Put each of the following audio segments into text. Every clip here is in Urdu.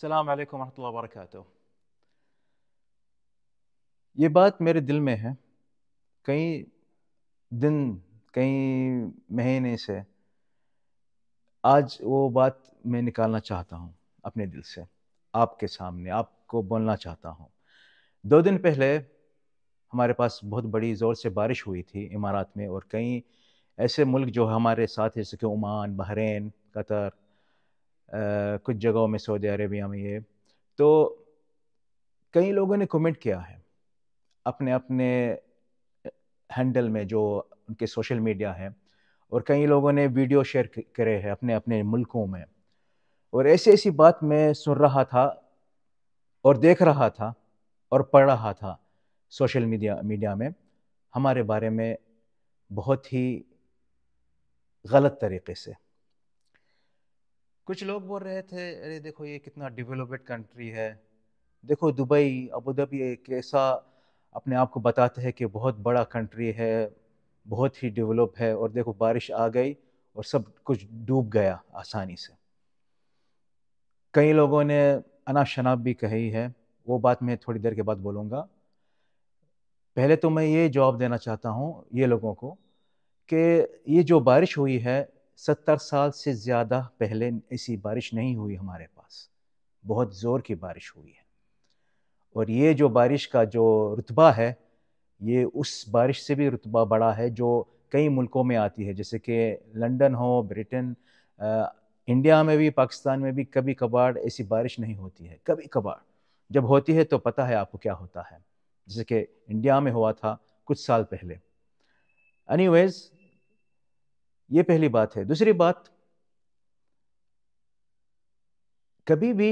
السلام علیکم ورحمۃ اللہ وبرکاتہ یہ بات میرے دل میں ہے کئی دن کئی مہینے سے آج وہ بات میں نکالنا چاہتا ہوں اپنے دل سے آپ کے سامنے آپ کو بولنا چاہتا ہوں دو دن پہلے ہمارے پاس بہت بڑی زور سے بارش ہوئی تھی امارات میں اور کئی ایسے ملک جو ہمارے ساتھ جیسے کہ عمان بحرین قطر کچھ جگہوں میں سعودی عربیہ میں یہ تو کئی لوگوں نے کومنٹ کیا ہے اپنے اپنے ہینڈل میں جو ان کے سوشل میڈیا ہے اور کئی لوگوں نے ویڈیو شیئر کرے ہیں اپنے اپنے ملکوں میں اور ایسی ایسی بات میں سن رہا تھا اور دیکھ رہا تھا اور پڑھ رہا تھا سوشل میڈیا میڈیا میں ہمارے بارے میں بہت ہی غلط طریقے سے کچھ لوگ بول رہے تھے ارے دیکھو یہ کتنا ڈیولپڈ کنٹری ہے دیکھو دبئی ابو ایک ایسا اپنے آپ کو بتاتے ہے کہ بہت بڑا کنٹری ہے بہت ہی ڈیولپ ہے اور دیکھو بارش آ گئی اور سب کچھ ڈوب گیا آسانی سے کئی لوگوں نے انا شناب بھی کہی ہے وہ بات میں تھوڑی دیر کے بعد بولوں گا پہلے تو میں یہ جواب دینا چاہتا ہوں یہ لوگوں کو کہ یہ جو بارش ہوئی ہے ستر سال سے زیادہ پہلے ایسی بارش نہیں ہوئی ہمارے پاس بہت زور کی بارش ہوئی ہے اور یہ جو بارش کا جو رتبہ ہے یہ اس بارش سے بھی رتبہ بڑا ہے جو کئی ملکوں میں آتی ہے جیسے کہ لنڈن ہو بریٹن انڈیا میں بھی پاکستان میں بھی کبھی کبھار ایسی بارش نہیں ہوتی ہے کبھی کبھار جب ہوتی ہے تو پتہ ہے آپ کو کیا ہوتا ہے جیسے کہ انڈیا میں ہوا تھا کچھ سال پہلے انی ویز یہ پہلی بات ہے دوسری بات کبھی بھی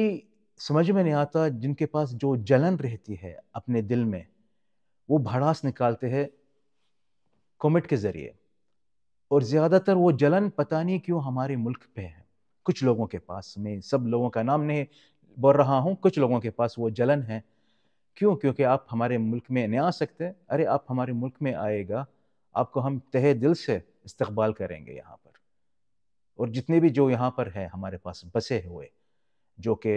سمجھ میں نہیں آتا جن کے پاس جو جلن رہتی ہے اپنے دل میں وہ بھڑاس نکالتے ہیں کومٹ کے ذریعے اور زیادہ تر وہ جلن پتہ نہیں کیوں ہمارے ملک پہ ہے کچھ لوگوں کے پاس میں سب لوگوں کا نام نہیں بول رہا ہوں کچھ لوگوں کے پاس وہ جلن ہے کیوں کیونکہ آپ ہمارے ملک میں نہیں آ سکتے ارے آپ ہمارے ملک میں آئے گا آپ کو ہم تہے دل سے استقبال کریں گے یہاں پر اور جتنے بھی جو یہاں پر ہیں ہمارے پاس بسے ہوئے جو کہ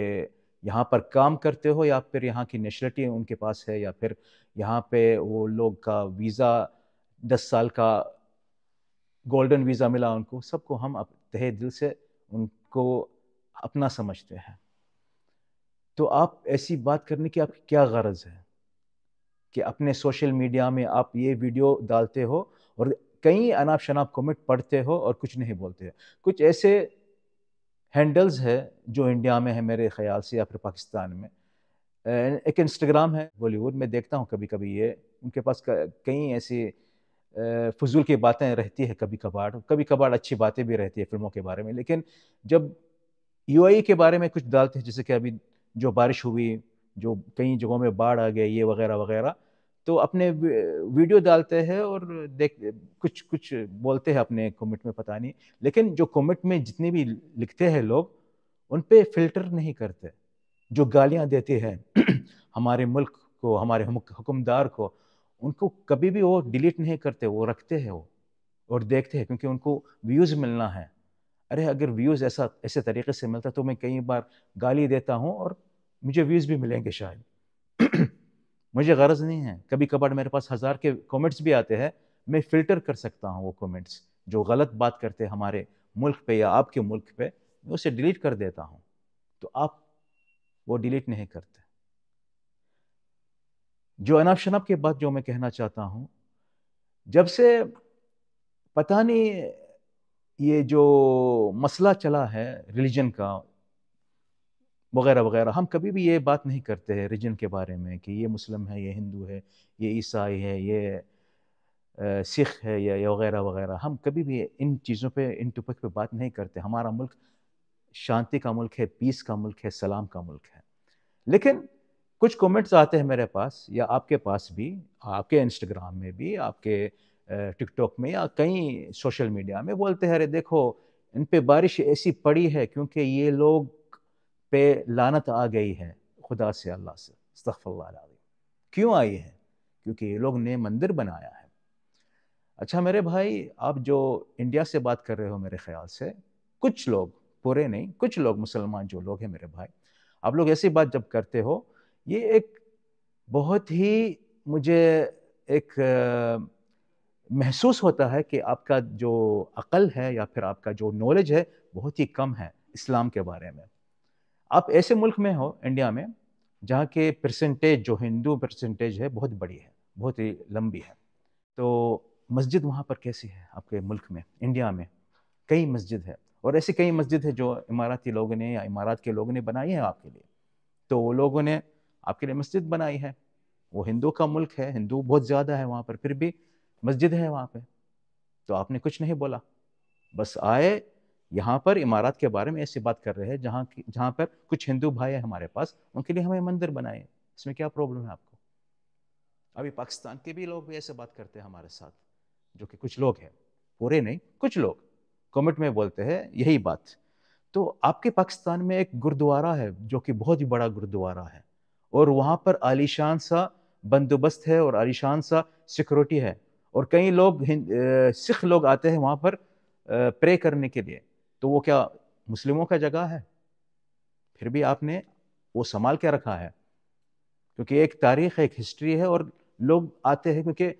یہاں پر کام کرتے ہو یا پھر یہاں کی نیشنلٹی ان کے پاس ہے یا پھر یہاں پہ وہ لوگ کا ویزا دس سال کا گولڈن ویزا ملا ان کو سب کو ہم تہے دل سے ان کو اپنا سمجھتے ہیں تو آپ ایسی بات کرنے کی آپ کی کیا غرض ہے کہ اپنے سوشل میڈیا میں آپ یہ ویڈیو ڈالتے ہو اور کئی اناپ شناب کومنٹ پڑھتے ہو اور کچھ نہیں بولتے کچھ ایسے ہینڈلز ہے جو انڈیا میں ہیں میرے خیال سے یا پھر پاکستان میں ایک انسٹاگرام ہے بالی ووڈ میں دیکھتا ہوں کبھی کبھی یہ ان کے پاس کئی ایسی فضول کی باتیں رہتی ہے کبھی کبھار کبھی کبھار اچھی باتیں بھی رہتی ہے فلموں کے بارے میں لیکن جب یو آئی کے بارے میں کچھ ڈالتے ہیں جیسے کہ ابھی جو بارش ہوئی جو کئی جگہوں میں باڑھ آ گئی یہ وغیرہ وغیرہ تو اپنے ویڈیو ڈالتے ہیں اور دیکھ کچھ کچھ بولتے ہیں اپنے کومنٹ میں پتہ نہیں لیکن جو کومنٹ میں جتنے بھی لکھتے ہیں لوگ ان پہ فلٹر نہیں کرتے جو گالیاں دیتے ہیں ہمارے ملک کو ہمارے حکم دار کو ان کو کبھی بھی وہ ڈیلیٹ نہیں کرتے وہ رکھتے ہیں وہ اور دیکھتے ہیں کیونکہ ان کو ویوز ملنا ہے ارے اگر ویوز ایسا ایسے طریقے سے ملتا تو میں کئی بار گالی دیتا ہوں اور مجھے ویوز بھی ملیں گے شاید مجھے غرض نہیں ہے کبھی کبھار میرے پاس ہزار کے کومنٹس بھی آتے ہیں میں فلٹر کر سکتا ہوں وہ کومنٹس جو غلط بات کرتے ہمارے ملک پہ یا آپ کے ملک پہ میں اسے ڈیلیٹ کر دیتا ہوں تو آپ وہ ڈیلیٹ نہیں کرتے جو اناف شناب کے بات جو میں کہنا چاہتا ہوں جب سے پتہ نہیں یہ جو مسئلہ چلا ہے ریلیجن کا وغیرہ وغیرہ ہم کبھی بھی یہ بات نہیں کرتے ہیں ریجن کے بارے میں کہ یہ مسلم ہے یہ ہندو ہے یہ عیسائی ہے یہ سکھ ہے یا یہ وغیرہ وغیرہ ہم کبھی بھی ان چیزوں پہ ان ٹپک پہ بات نہیں کرتے ہمارا ملک شانتی کا ملک ہے پیس کا ملک ہے سلام کا ملک ہے لیکن کچھ کومنٹس آتے ہیں میرے پاس یا آپ کے پاس بھی آپ کے انسٹاگرام میں بھی آپ کے ٹک ٹاک میں یا کئی سوشل میڈیا میں بولتے ہیں ارے دیکھو ان پہ بارش ایسی پڑی ہے کیونکہ یہ لوگ پہ لانت آ گئی ہے خدا سے اللہ سے استغفر اللہ کیوں آئی ہے کیونکہ یہ لوگ نے مندر بنایا ہے اچھا میرے بھائی آپ جو انڈیا سے بات کر رہے ہو میرے خیال سے کچھ لوگ پورے نہیں کچھ لوگ مسلمان جو لوگ ہیں میرے بھائی آپ لوگ ایسی بات جب کرتے ہو یہ ایک بہت ہی مجھے ایک محسوس ہوتا ہے کہ آپ کا جو عقل ہے یا پھر آپ کا جو نالج ہے بہت ہی کم ہے اسلام کے بارے میں آپ ایسے ملک میں ہو انڈیا میں جہاں کے پرسنٹیج جو ہندو پرسنٹیج ہے بہت بڑی ہے بہت ہی لمبی ہے تو مسجد وہاں پر کیسی ہے آپ کے ملک میں انڈیا میں کئی مسجد ہے اور ایسی کئی مسجد ہے جو اماراتی لوگوں نے یا امارات کے لوگوں نے بنائی ہے آپ کے لیے تو وہ لوگوں نے آپ کے لیے مسجد بنائی ہے وہ ہندو کا ملک ہے ہندو بہت زیادہ ہے وہاں پر پھر بھی مسجد ہے وہاں پہ تو آپ نے کچھ نہیں بولا بس آئے یہاں پر عمارات کے بارے میں ایسی بات کر رہے ہیں جہاں جہاں پر کچھ ہندو بھائی ہیں ہمارے پاس ان کے لیے ہمیں مندر بنائے اس میں کیا پرابلم ہے آپ کو ابھی پاکستان کے بھی لوگ بھی ایسے بات کرتے ہیں ہمارے ساتھ جو کہ کچھ لوگ ہیں پورے نہیں کچھ لوگ کومنٹ میں بولتے ہیں یہی بات تو آپ کے پاکستان میں ایک گردوارہ ہے جو کہ بہت ہی بڑا گردوارہ ہے اور وہاں پر عالیشان سا بندوبست ہے اور عالیشان شان سا سیکورٹی ہے اور کئی لوگ سکھ لوگ آتے ہیں وہاں پر پری کرنے کے لیے تو وہ کیا مسلموں کا جگہ ہے پھر بھی آپ نے وہ سنبھال کیا رکھا ہے کیونکہ ایک تاریخ ایک ہسٹری ہے اور لوگ آتے ہیں کیونکہ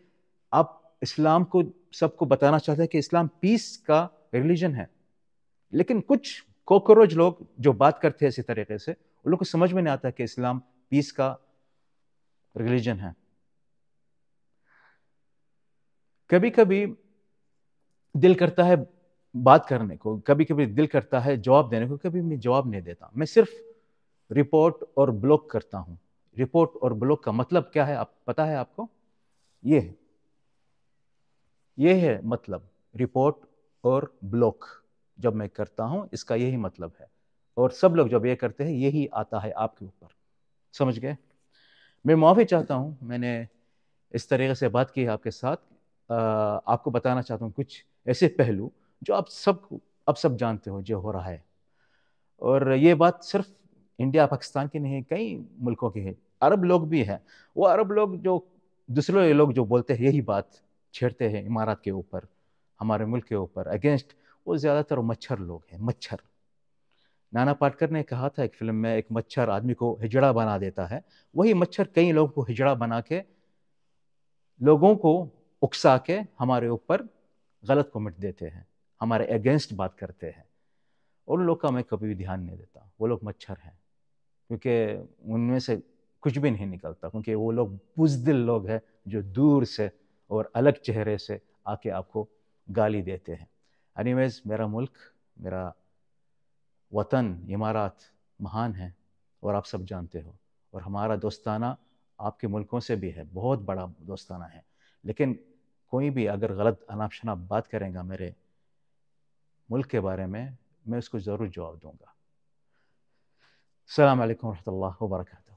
آپ اسلام کو سب کو بتانا چاہتے ہیں کہ اسلام پیس کا ریلیجن ہے لیکن کچھ کوکروچ لوگ جو بات کرتے ہیں اسی طریقے سے ان لوگ کو سمجھ میں نہیں آتا کہ اسلام پیس کا ریلیجن ہے کبھی کبھی دل کرتا ہے بات کرنے کو کبھی کبھی دل کرتا ہے جواب دینے کو کبھی میں جواب نہیں دیتا میں صرف رپورٹ اور بلاک کرتا ہوں رپورٹ اور بلاک کا مطلب کیا ہے آپ پتہ ہے آپ کو یہ ہے یہ ہے مطلب رپورٹ اور بلاک جب میں کرتا ہوں اس کا یہی مطلب ہے اور سب لوگ جب یہ کرتے ہیں یہی آتا ہے آپ کے اوپر سمجھ گئے میں معافی چاہتا ہوں میں نے اس طریقے سے بات کی آپ کے ساتھ آپ کو بتانا چاہتا ہوں کچھ ایسے پہلو جو آپ سب اب سب جانتے ہو جو ہو رہا ہے اور یہ بات صرف انڈیا پاکستان کی نہیں کئی ملکوں کی ہے عرب لوگ بھی ہیں وہ عرب لوگ جو دوسرے لوگ جو بولتے ہیں یہی بات چھیڑتے ہیں عمارت کے اوپر ہمارے ملک کے اوپر اگینسٹ وہ زیادہ تر مچھر لوگ ہیں مچھر نانا پاٹکر نے کہا تھا ایک فلم میں ایک مچھر آدمی کو ہجڑا بنا دیتا ہے وہی مچھر کئی لوگوں کو ہجڑا بنا کے لوگوں کو اکسا کے ہمارے اوپر غلط کومنٹ دیتے ہیں ہمارے اگینسٹ بات کرتے ہیں ان لوگ کا میں کبھی بھی دھیان نہیں دیتا وہ لوگ مچھر ہیں کیونکہ ان میں سے کچھ بھی نہیں نکلتا کیونکہ وہ لوگ بزدل لوگ ہیں جو دور سے اور الگ چہرے سے آ کے آپ کو گالی دیتے ہیں اینی ویز میرا ملک میرا وطن عمارات مہان ہے اور آپ سب جانتے ہو اور ہمارا دوستانہ آپ کے ملکوں سے بھی ہے بہت بڑا دوستانہ ہے لیکن کوئی بھی اگر غلط اناپ شناپ بات کریں گا میرے ملک کے بارے میں میں اس کو ضرور جواب دوں گا السلام علیکم ورحمۃ اللہ وبرکاتہ